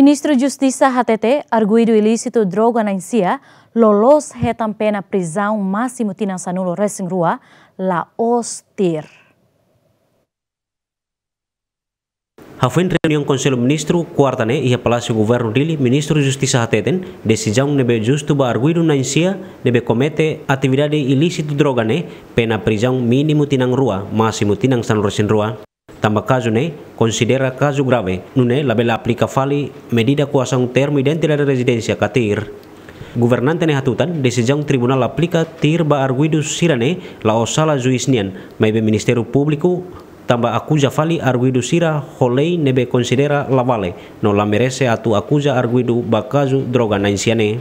Ministro Justiça HTT, arguído ilícito droga na insia, lolos retam pena prisão máximo resing rua, la ostir. Hafuin reunião Conselho Ministro Quartane e Palácio Governo Dili, Ministro Justiça Hateten, decisão nebe justo ba arguido na insia nebe comete atividade ilícito drogane, pena prisão mínimo tinang rua, máximo tinang sanulo resing rua tambah caso ne considera caso grave, nune labela bella aplica fali medida kuasa un termo identidad de residencia katir. Gubernante ne hatutan desejang tribunal aplika tir ba arguidu sirane la osala juisnian, maibe ministeru publiku tamba akuja fali arguidu sira holei nebe considera la vale, no la merece atu akuja arguidu bakazu droga nainsiane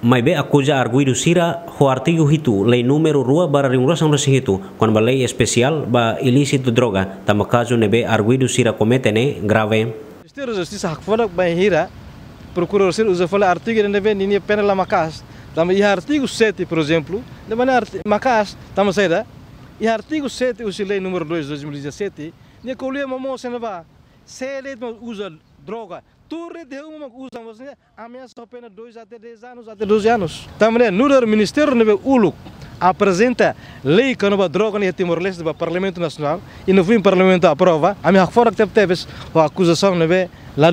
mai be acuja arguiru sira hoartigu hitu lei número rua bara ringurasan rasi hitu con ba lei especial ba ilícito droga tamakazu nebe arguiru sira cometene grave Estero justiça hakfolak ba hira procurador sira usa fala artigo nebe nini pena la macas tamo e artigo 7 por exemplo de maneira macas tamo saída e artigo 7 usa lei número 2 2017 ne colhe mamão senava se mau uzal droga. Tudo de uma a você ameaça apenas 2 até 10 anos, até 12 anos. Também no Ministério do Ulu, apresenta lei que não droga nem Timor-Leste para o Parlamento Nacional e não foi o Parlamento aprova. A minha fora que teve a acusação não é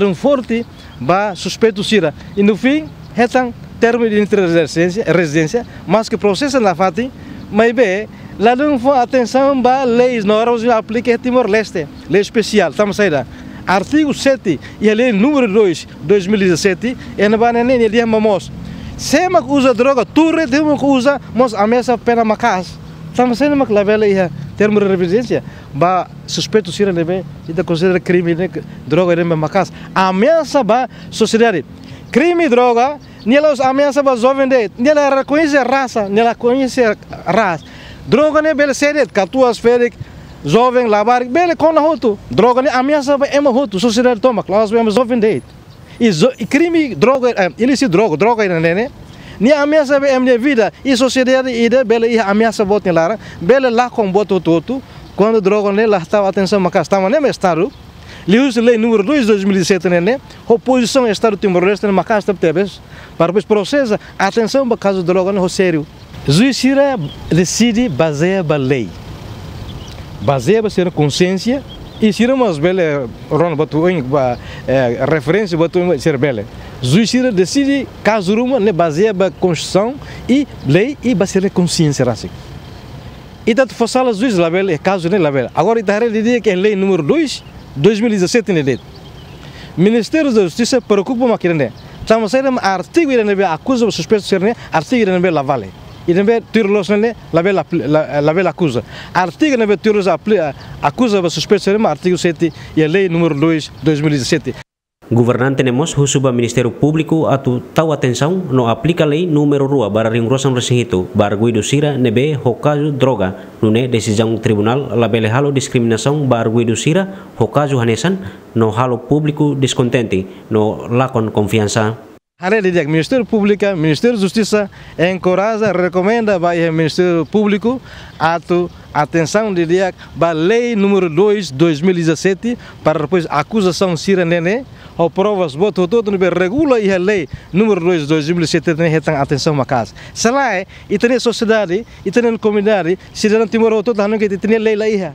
um forte, ba suspeito sira. E no fim, retam termo de interresidência, residência, mas que processo na FATI, mas bem, ladrão atenção ba leis, não era em Timor-Leste, lei especial, estamos saindo. Artigo 7 e a lei número 2, 2017, é na banana ele é mamos. Se usa droga, turre de que usa, mos ameaça pena macas. Estamos sendo uma clavela ia é termo de referência, ba suspeito sira leve, ida considera crime né, droga de é macas. Ameaça ba sociedade. Crime droga, os ameaça ba jovem de, nela reconhece raça, nela conhece raça. Droga né bel sedet, catuas féric, jovem lá, bele com roto droga ali, ameaça é uma hoto, sociedade toma, claro, é o jovem date. E crime, droga, ele eh, se droga, droga ainda, né? Ni ameaça é minha vida, e sociedade ida, bele, e ameaça bote lá, bele lá com o toto, quando droga né, lá estava atenção, mas estava nem estado. Lius lei número 2 de 2007, né? Oposição ao Estado Timor-Leste, na casa de Tebes, para o processo, atenção para caso de droga, não sério. Juiz decide baseia a lei baseia ser consciência e sira mas bele ron batu ing ba eh, referência batu ser bele juízira decide caso ruma ne baseia ba construção e lei e baseia consciência assim e tanto façala juiz label é caso ne label agora itare de dia que é lei número 2 2017 ne det Ministério da Justiça preocupa-me aqui, né? Estamos a sair artigo irene be acusa suspeito ser Artigo irene be lavale inambe tuirlos nele labe la labe la acusa artigo inambe tuirlos acusa ba suspensa artigo 7 e a lei número 2 2017 Governante nemos husuba Ministério Público atu tau atenção no aplica lei número 2 para ringrosan resihito bar guido sira nebe hokajo droga nune decisão tribunal labele halo discriminação bar guido sira hokajo hanesan no halo público descontente no lacon confiança Hari ini Ministério Público, Ministério da Justiça encoraja, recomenda o Ministério Público a atenção de para a lei número 2 2017 para depois acusação sirenene ou provas botou todo no regula e a lei número 2 2017 tem retang atenção uma casa. é, e tem sociedade, e tem comunidade, cidadão timor todo não que tem lei lá ia.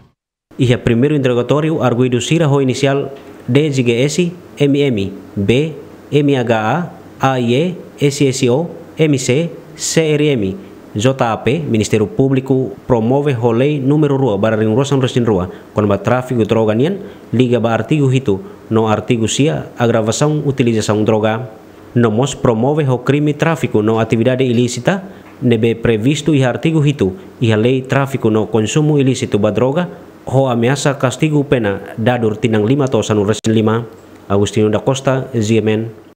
E o primeiro interrogatório arguido sira o inicial DGS MM B MHA AIE, SSO, MC, CRM. JAP, Ministério Público, promove lei número rua para ringrosan rosin rua, quando tráfico droga nian, liga ba artigo hito, no artigo sia, e utilização droga. Nomos promove o crime tráfico no atividade ilícita, nebe previsto e artigo hito, e a lei tráfico no consumo ilícito ba droga, ho ameaça castigo pena, dador tinang lima tosanu resin lima. Agustino da Costa, Ziemen.